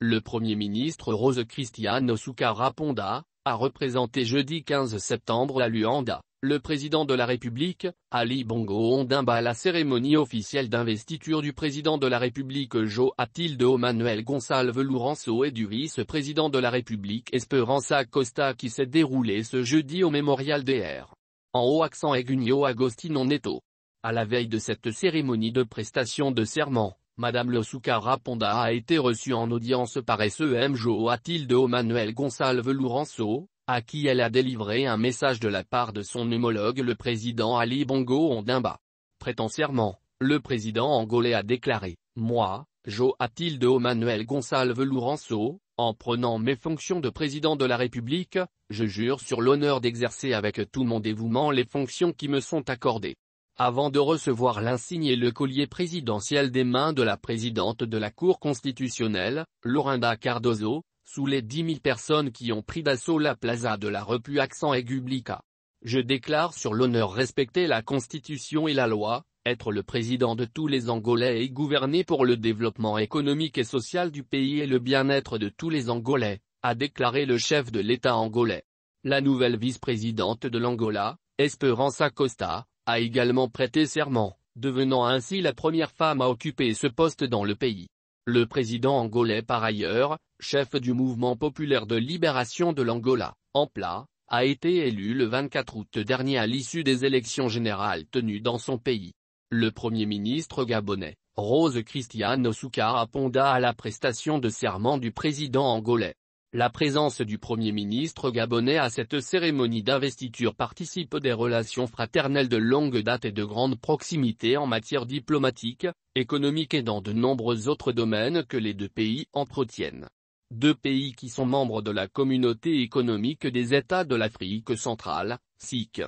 Le Premier ministre Rose Christiane Osuka Raponda a représenté jeudi 15 septembre à Luanda, le président de la République, Ali Bongo Ondimba à la cérémonie officielle d'investiture du président de la République de Manuel Gonçalves Lourenço et du vice-président de la République Esperanza Costa qui s'est déroulée ce jeudi au Mémorial DR. En haut accent Egunio Agostino Neto. À la veille de cette cérémonie de prestation de serment, Madame Soukara Ponda a été reçue en audience par SEM Joatilde Manuel Gonçalves Lourenço, à qui elle a délivré un message de la part de son homologue le président Ali Bongo Ondimba. Dimba. le président angolais a déclaré, « Moi, Joatilde Omanuel Gonçalves Lourenço, en prenant mes fonctions de président de la République, je jure sur l'honneur d'exercer avec tout mon dévouement les fonctions qui me sont accordées avant de recevoir l'insigne et le collier présidentiel des mains de la présidente de la Cour constitutionnelle, Lorinda Cardozo, sous les 10 000 personnes qui ont pris d'assaut la plaza de la Repu accent Egublica. Je déclare sur l'honneur respecter la Constitution et la loi, être le président de tous les Angolais et gouverner pour le développement économique et social du pays et le bien-être de tous les Angolais, a déclaré le chef de l'État angolais. La nouvelle vice-présidente de l'Angola, Esperanza Costa, a également prêté serment, devenant ainsi la première femme à occuper ce poste dans le pays. Le président angolais par ailleurs, chef du mouvement populaire de libération de l'Angola, en plat, a été élu le 24 août dernier à l'issue des élections générales tenues dans son pays. Le premier ministre gabonais, Rose Christiane Osuka apponda à la prestation de serment du président angolais. La présence du Premier ministre gabonais à cette cérémonie d'investiture participe des relations fraternelles de longue date et de grande proximité en matière diplomatique, économique et dans de nombreux autres domaines que les deux pays entretiennent. Deux pays qui sont membres de la communauté économique des États de l'Afrique centrale, SIC.